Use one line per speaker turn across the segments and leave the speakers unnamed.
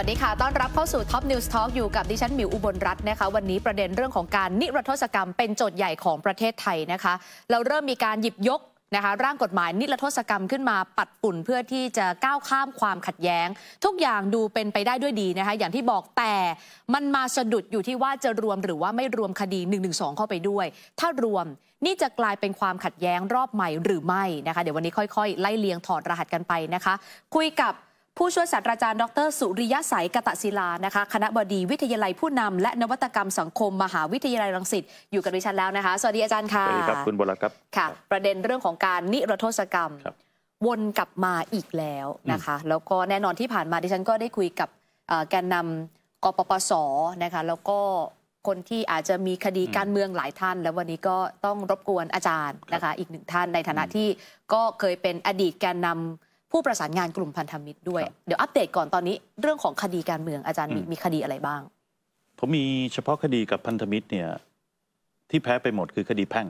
วัสดีค่ะ ต้อนรับเข้าสู่ท็ปนิวส์ทอล์กอยู่กับดิฉันหมิวอุบลรัตน์นะคะวันนี้ประเด็นเรื่องของการนิรโทษกรรมเป็นโจทย์ใหญ่ของประเทศไทยนะคะ เราเริ่มมีการหยิบยกนะคะร่างกฎหมาย นิรโทษกรรมขึ้นมาปัดปุ่นเพื่อที่จะก้าวข้ามความขัดแย้ง ทุกอย่างดูเป็นไปได้ด้วยดีนะคะอย่างที่บอกแต่ มันมาสะดุดอยู่ที่ว่าจะรวมหรือว่าไม่รวมคดี1นึเข้าไปด้วย ถ้ารวมนี่จะกลายเป็นความขัดแย้งรอบใหม่หรือไม่นะคะเดี๋ยววันนี้ค่อยๆ ไล่เลียงถอดรหัสกันไปนะคะ คุยกับผู้ช่วยศาสตราจารย์ดรสุริยะสายกตะศิลานะคะคณะบดีวิทยาลัยผู้นำ และนวัตกรรมสังคม มหาวิทยาลัยรังสิตอยู่กับดิฉันแล้วนะคะ สวัสดีอาจารย์ค่ะสวัสดีครับคุณบลครับค่ะประเด็นเรื่องของการนิรโทษกรรมวนกลับมาอีกแล้วนะคะแล้วก็แน่นอนที่ผ่านมาดิฉันก็ได้คุยกับแกนนำกปปสนะคะแล้วก็คนที่อาจจะมีคดีการเมืองหลายท่านแล้ววันนี้ก็ต้องรบกวนอาจารย์นะคะอีกหนึ่งท่านในฐานะที่ก็เคยเป็นอดีตแกนนำผู้ประสานงานกลุ่มพันธมิตรด้วย เดี๋ยวอัปเดตก่อนตอนนี้เรื่องของคดีการเมืองอาจารย์มีคดีอะไรบ้าง
ผมมีเฉพาะคดีกับพันธมิตรเนี่ย ที่แพ้ไปหมดคือคดีแพ่ง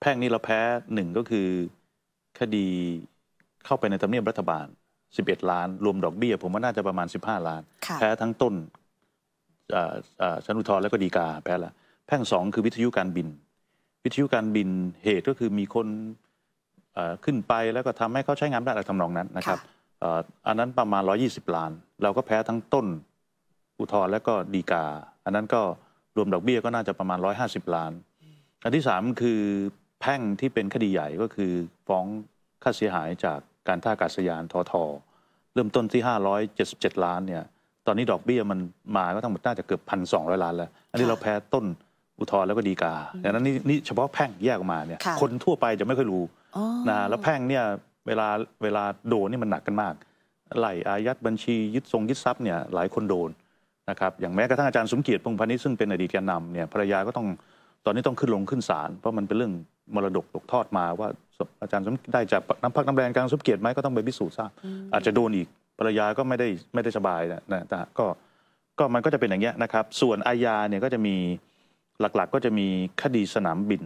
แพ่งนี่เราแพ้หนึ่งก็คือคดีเข้าไปในตำเนียบรัฐบาล 11 ล้าน รวมดอกเบี้ยผมว่าน่าจะประมาณ 15 ล้าน แพ้ทั้งต้นชั้นอุทธรณ์และก็ดีกาแพ้ละแพ่งสองคือวิทยุการบิน วิทยุการบินเหตุก็คือมีคนขึ้นไปแล้วก็ทำให้เขาใช้ งานได้ในทำนองนั้นนะครับอันนั้นประมาณ 120 ล้าน เราก็แพ้ทั้งต้นอุทธรณ์และก็ดีกา อันนั้นก็รวมดอกเบี้ยก็น่าจะประมาณ 150 ล้าน อันที่ 3 คือแพ่งที่เป็นคดีใหญ่ก็คือฟ้องค่าเสียหายจากการท่าอากาศยานทอทเริ่มต้นที่ 577 ล้านเนี่ย ตอนนี้ดอกเบี้ยมันมาก็ทั้งหมดน่าจะเกือบพันสองร้อยล้านแล้ว อันนี้เราแพ้ต้นอุทธรณ์แล้วก็ดีกาดังนั้นนี่เฉพาะแพ่งแยกออกมาเนี่ย คนทั่วไปจะไม่ค่อยรู้นะ แล้วแพ่งเนี่ยเวลาเวลาโดนนี่มันหนักกันมาก ไหลอายัดบัญชียึดทรงยึดทรัพย์เนี่ยหลายคนโดนนะครับ อย่างแม้กระทั่งอาจารย์สมเกียรติพงพันิชซึ่งเป็นอดีตแกนนำเนี่ยภรรยาก็ต้องตอนนี้ต้องขึ้นลงขึ้นศาลเพราะมันเป็นเรื่องมรดกตกทอดมา ว่าอาจารย์สมได้จากน้ำพักน้ำแรงการสมเกียรติไหมก็ต้องไปพิสูจน์ทราบอาจจะโดนอีกภรรยาก็ไม่ได้ไม่ได้สบายนะนะก็ก็มันก็จะเป็นอย่างเงี้ยนะครับ ส่วนอาญาเนี่ยก็จะมีหลักๆ ก็จะมีคดีสนามบิน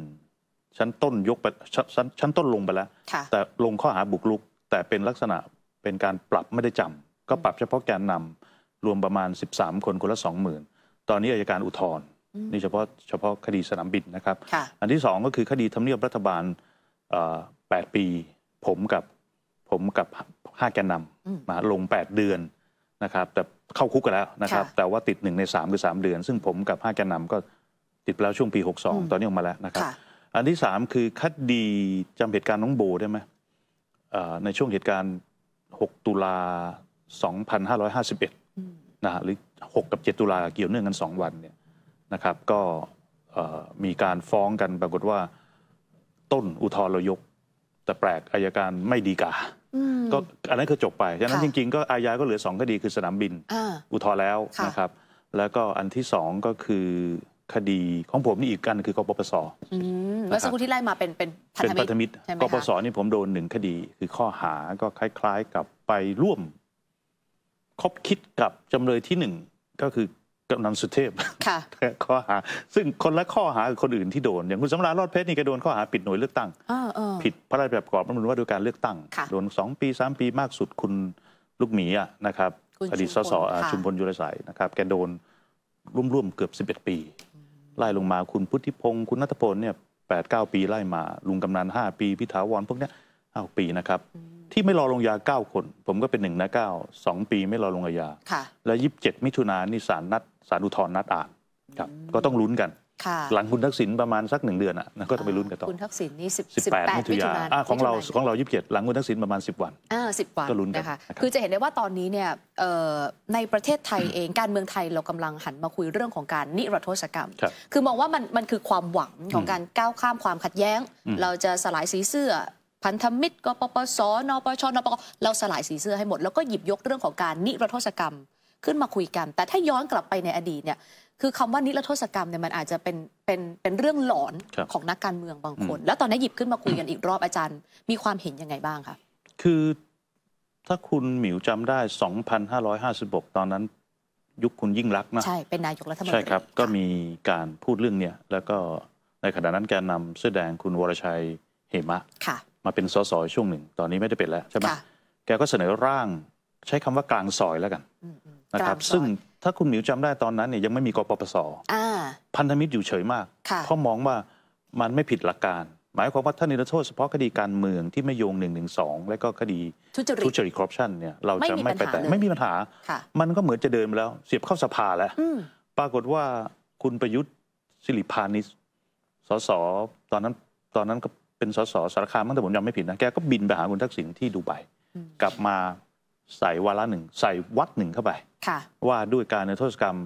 ชั้นต้นยกไปชชั้นต้นลงไปแล้ว แต่ลงข้อหาบุกรุกแต่เป็นลักษณะเป็นการปรับไม่ได้จำก็ปรับเฉพาะแกนนำรวมประมาณ 13 คนคนละ 20,000ตอนนี้อายการอุทธรณ์นี่เฉพาะเฉพาะคดีสนามบินนะครับ อันที่ 2 ก็คือคดีทำเนียบรัฐบาล 8 ปี ผมกับผมกับ 5 แกนนำมาลง 8 เดือนนะครับแต่เข้าคุกกันแล้วนะครับแต่ว่าติด1ใน3คือ3เดือน ซึ่งผมกับ5แกนนำก็ติดไปแล้วช่วงปี 62 ตอนนี้ออกมาแล้วนะครับ อันที่สามคือคดีจำเหตุการณ์น้องโบได้ไหมในช่วงเหตุการณ์6ตุลา2551นะฮะหรือ 6 กับ 7 ตุลาเกี่ยวเนื่องกัน 2 วันเนี่ยนะครับ ก็มีการฟ้องกันปรากฏว่า ต้นอุทธรายก แต่แปลกอายการไม่ดีกาก็อันนั้นก็จบไปฉะนั้นจริง ๆ ก็อายาก็เหลือ2คดีคือสนามบินอุทธรแล้วนะครับ แล้วก็อันที่2ก็คือคดีของผมนี่อีกกันคือกปปส
เมื่อสักครู่ที่ไล่มาเป็นเป็นเป็นพันธมิตรกปปส
นี่ผมโดนหนึ่งคดี คือข้อหาก็คล้าย ๆกับไปร่วมคบคิดกับจำเลยที่หนึ่ง ก็คือกำนันสุเทพค่ะข้อหา ซึ่งคนละข้อหาคนอื่นที่โดน อย่างคุณสำราญรอดเพชรนี่ก็โดนข้อหาปิดหน่วยเลือกตั้งผิดพระราชบัญญัติประกอบรัฐรมนูญว่าด้วยการเลือกตั้ง โดนสองปีสามปีมากสุดคุณลูกหมีอะนะครับอดีตสสชุมพลยุรสายนะครับแกโดนร่วมๆเกือบ11ปีไล่ลงมาคุณพุทธิพงศ์คุณนัทพลเนี่ยแปดเก้าปีไล่มา ลุงกำนันห้าปีพิถาวรพวกเนี้ยห้าปีนะครับ ที่ไม่รอลงยาเก้าคน ผมก็เป็นหนึ่งนะเก้าสองปีไม่รอลงอาญาและยีิบเจ็ดมิถุนายนนี่สารนัด สารอุทธรณ์นัดอ่านครับก็ต้องลุ้นกันหลังคุณทักษิณประมาณสักหนึ่งเดือนอ่ะก็ต้องไปลุ้นกันต่อคุณ
ทักษิณนี่สิบแปดมิถุนายนของเรา
ของเรายี่สิบเจ็ดหลังคุณทักษิณประมาณิบวัน
อ่าวันก็ลุ้นกันนะคะคือจะเห็นได้ว่าตอนนี้เนี่ยในประเทศไทยเองการเมืองไทยเรากำลังหันมาคุยเรื่องของการนิรโทษกรรม คือมองว่ามันมันคือความหวังของการก้าวข้ามความขัดแย้ง เราจะสลายสีเสื้อพันธมิตรกปปสนปชนปกเราสลายสีเสื้อให้หมดแล้วก็หยิบยกเรื่องของการนิรโทษกรรม ขึ้นมาคุยกัน แต่ถ้าย้อนกลับไปในอดีตเนี่ยคือคำว่านิรโทษกรรมเนี่ยมันอาจจะเป็นเป็นเป็นเรื่องหลอนของนักการเมืองบางคน แล้วตอนนี้หยิบขึ้นมาคุยกันอีกรอบอาจารย์มีความเห็นยังไงบ้างคะ
คือถ้าคุณหมิวจำได้ 2,556 ตอนนั้น ยุคคุณยิ่งรักนะใช่
เป็นนายกรัฐมนตรีใช่ครับ
ก็มีการพูดเรื่องเนี้ยแล้วก็ในขณะนั้นแกนนำเสื้อแดงคุณวรชัยเหมะค่ะมาเป็นสสช่วงหนึ่งตอนนี้ไม่ได้เป็นแล้วใช่ไหมแกก็เสนอร่างใช้คำว่ากลางซอยแล้วกันนะครับซึ่งถ้าคุณหมิวจำได้ตอนนั้นเนี่ยยังไม่มีกปปสพันธมิตรอยู่เฉยมาก เพราะมองว่ามันไม่ผิดหลักการ หมายความว่าถ้านิรโทษเฉพาะคดีการเมืองที่ไม่โยงหนึ่่งงงหนึสอและก็คดีทุจริตคอร์รัปชันเนี่ย เราจะไม่ไปแต่ไม่มีปัญหา มันก็เหมือนจะเดินไปแล้ว เสียบเข้าสภาแล้วปรากฏว่าคุณประยุทธ์สิริพานิสสสตอนนั้นตอนนั้นก็เป็นสสสารคามตั้งแต่ผมจำไม่ผิดนะแกก็บินไปหาคุณทักษิณที่ดูไบกลับมาใส่วาระหนึ่งใส่วัดหนึ่งเข้าไปว่าด้วยการในโทษกรรม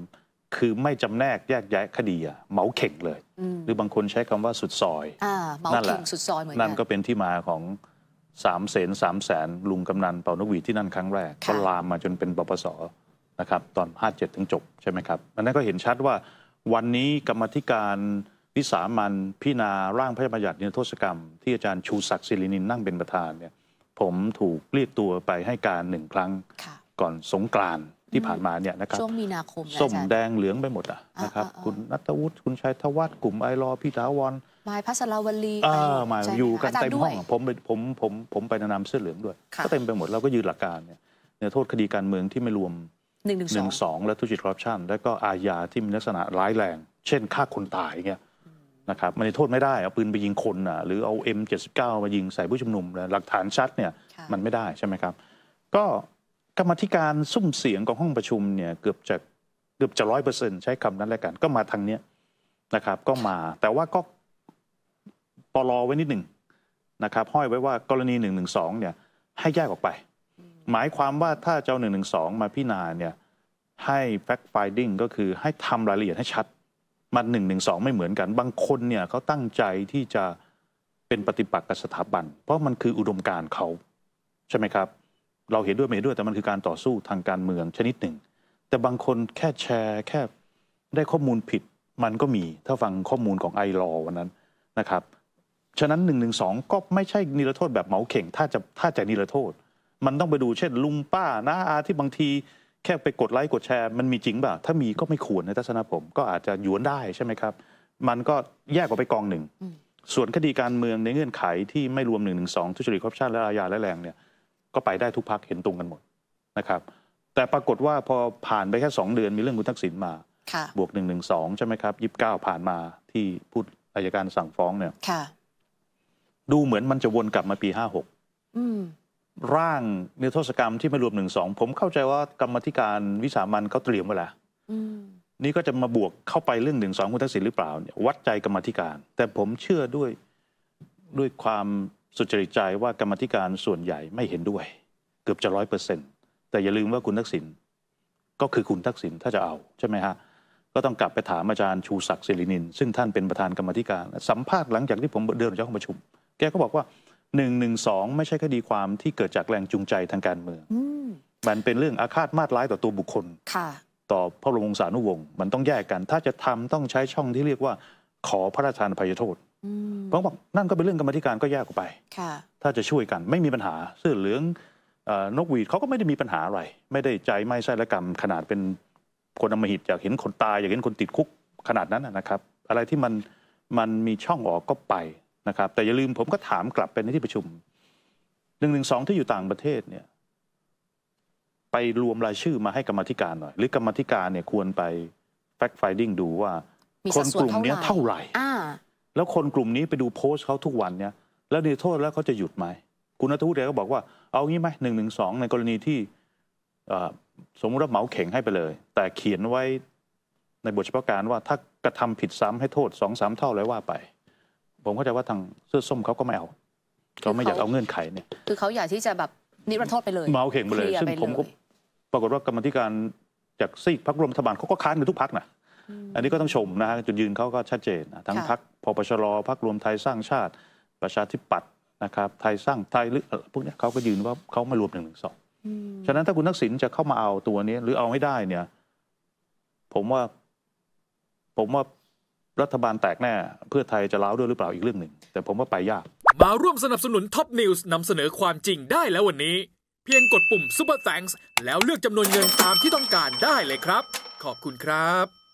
คือไม่จำแนกแยกแยะคดีอะเหมาเข่งเลย หรือบางคนใช้คำว่าสุดซอยนั่นแหละสุดซอยเหมือนกัน นั่นก็เป็นที่มาของสามเสนสามแสนลุงกำนัน เป่านกหวีที่นั่นครั้งแรก ก็ลามมาจนเป็นปปสนะครับตอน 57 ถึงจบ ใช่ไหมครับอันนั้นก็เห็นชัดว่าวันนี้กรรมธิการวิสามันพิณาร่างพระราชบัญญัติในโทษกรรมที่อาจารย์ชูศักดิ์ศิรินินนั่งเป็นประธานเนี่ยผมถูกเรียกตัวไปให้การหนึ่งครั้งก่อนสงกรานที่ผ่านมาเนี่ยนะครับช่วง
มีนาคมส้ม
แดงเหลืองไปหมดอ่ะนะครับคุณนัทวุฒิคุณชัยธวัฒน์กลุ่มไอรอ พี่ถาวร
มายพัสราวลีมาอยู่กันเต็มห้อง
ผมผมผมผมไปนามเสื้อเหลืองด้วยก็เต็มไปหมดเราก็ยืนหลักการเนี่ยเนี่ยโทษคดีการเมืองที่ไม่รวม1นึและทุจริตคอร์รัปชัน และก็อาญาที่มีลักษณะร้ายแรง เช่นฆ่าคนตายเงี้ยนะครับมันโทษไม่ได้เอาปืนไปยิงคนนะหรือเอา M79 มายิงใส่ผู้ชุมนุมหลักฐานชัดเนี่ยมันไม่ได้ใช่ไหมครับ ก็กรรมธิการซุ่มเสียงของห้องประชุมเนี่ยเกือบจะเกือบจะร้อยเปอร์เซ็นต์ใช้คำนั้นแล้วกัน ก็มาทางเนี้ยนะครับก็มาแต่ว่าก็ปลอไว้นิดหนึ่งนะครับห้อยไว้ว่ากรณีหนึ่งหนึ่งสองเนี่ยให้แยกออกไป หมายความว่าถ้าเจ้าหนึ่งหนึ่งสองมาพิจารณาเนี่ยให้ fact finding ก็คือให้ทำรายละเอียดให้ชัดมันหนึ่งหนึ่งสองไม่เหมือนกันบางคนเนี่ยเขาตั้งใจที่จะเป็นปฏิปักษ์กับสถาบัน เพราะมันคืออุดมการเขาใช่ไหมครับ เราเห็นด้วยไม่เห็นด้วยแต่มันคือการต่อสู้ทางการเมืองชนิดหนึ่ง แต่บางคนแค่แชร์ แค่ได้ข้อมูลผิดมันก็มีถ้าฟังข้อมูลของไอรอวันนั้นนะครับ ฉะนั้นหนึ่่งงงหนึสอก็ไม่ใช่นิรโทษแบบเหมาเข่ง ถ้าจะถ้าจะนิรโทษ มันต้องไปดูเช่น ลุงป้านะอาที่บางทีแค่ไปกดไลค์ กดแชร์ มันมีจริงเปล่าถ้ามีก็ไม่ควรในทัศนะผม ก็อาจจะหยวนได้ใช่ไหมครับ มันก็แยกออกไปกองหนึ่ง ส่วนคดีการเมืองในเงื่อนไขที่ไม่รวมหนึ่่งงงหนึสอทุจริตคอร์รัปชันและอาญาและแรงเนี่ย ก็ไปได้ทุกพักเห็นตรงกันหมดนะครับ แต่ปรากฏว่าพอผ่านไปแค่ 2 เดือนมีเรื่องคุณทักษิณมาบวกหนึ่่งงงหนึสอใช่ไหมครับยีิบเก้าผ่านมาที่พูดอายการสั่งฟ้องเนี่ยดูเหมือนมันจะวนกลับมาปีห้าหกร่างนิรโทษกรรมที่ไม่รวมหนึ่งสองผมเข้าใจว่ากรรมธิการวิสามันเขาเตรียมไว้แล้วนี่ก็จะมาบวกเข้าไปเรื่องหนึ่งสองคุณทักษิณหรือเปล่าเนี่ยวัดใจกรรมธิการ แต่ผมเชื่อด้วยด้วยความสุจริตใจว่ากรรมธิการส่วนใหญ่ไม่เห็นด้วย เกือบจะร้อยเปอร์เซ็นต์แต่อย่าลืมว่าคุณทักษิณก็คือคุณทักษิณถ้าจะเอาใช่ไหมฮะก็ต้องกลับไปถามอาจารย์ชูศักดิ์สิรินินซึ่งท่านเป็นประธานกรรมธิการสัมภาษณ์หลังจากที่ผมเดินจากห้องประชุมแกก็บอกว่า1องไม่ใช่คดีความที่เกิดจากแรงจูงใจทางการเมือง มันเป็นเรื่องอาฆาตมาตร้ายต่อตัวบุคคล ต่อพระบรมวงศานุวงศ์ มันต้องแยกกัน ถ้าจะทำต้องใช้ช่องที่เรียกว่า ขอพระราชทานอภัยโทษ เพราะว่านั่นก็เป็นเรื่องกรรมธิการก็แยกออกไป ถ้าจะช่วยกันไม่มีปัญหาเสื้อเหลืองนกหวีดเขาก็ไม่ได้มีปัญหาอะไร ไม่ได้ใจไม่ใช่ละกรรม ขนาดเป็นคนอมหิตอยากเห็นคนตายอยากเห็นคนติดคุกขนาดนั้นนะครับ อะไรที่มันมันมีช่องออกก็ไปนะครับ แต่อย่าลืมผมก็ถามกลับไปในที่ประชุมหนึ่งหนึ่งสองที่อยู่ต่างประเทศเนี่ยไปรวมรายชื่อมาให้กรรมธิการหน่อย หรือกรรมธิการเนี่ยควรไป แฟกต์ไฟดิ n งดูว่า คนกลุ่มนี้เท่าไหร่แล้วคนกลุ่มนี้ไปดูโพสต์เขาทุกวันเนี่ยแล้วในโทษแล้วเขาจะหยุดไหมคุณนัทวุฒิเก็บอกว่า เอางี้ไหมหนึ่งหนึ่งสองในกรณีที่สมมติว่าเหมาเข่งให้ไปเลย แต่เขียนไว้ในบทเฉพาะการว่า ถ้ากระทำผิดซ้ำให้โทษสองสามเท่าเลยว่าไปผมเข้าใจว่าทางเสื้อส้มเขาก็ไม่เอา เขาไม่อยากเอาเงื่อนไขเนี่ย
คือเขาอยากที่จะแบบ นิรโทษไปเลย เมาเข่งไปเลยซึ่งผมก็
ปรากฏว่ากรรมธิการจากซีกพักรวมรัฐบาลเขาก็ค้านกันทุกพักนะอันนี้ก็ต้องชมนะฮะจุดยืนเขาก็ชัดเจนทั้งพักพปชรพักรวมไทยสร้างชาติ ประชาธิปัตย์นะครับ ไทยสร้างไทยหรือพวกนี้เขาก็ยืนว่าเขาไม่รวมหนึ่งหนึ่งสองฉะนั้นถ้าคุณทักษิณจะเข้ามาเอาตัวนี้ หรือเอาไม่ได้เนี่ย ผมว่าผมว่ารัฐบาลแตกแน่เพื่อไทยจะเล้าด้วยหรือเปล่าอีกเรื่องหนึ่ง แต่ผมว่าไปยากมาร่วมสนับสนุนท็อปนิวส์นำเสนอความจริงได้แล้ววันนี้ เพียงกดปุ่มป u ปอร์แฟง k ์แล้วเลือกจำนวนเงินตามที่ต้องการได้เลยครับ ขอบคุณครับ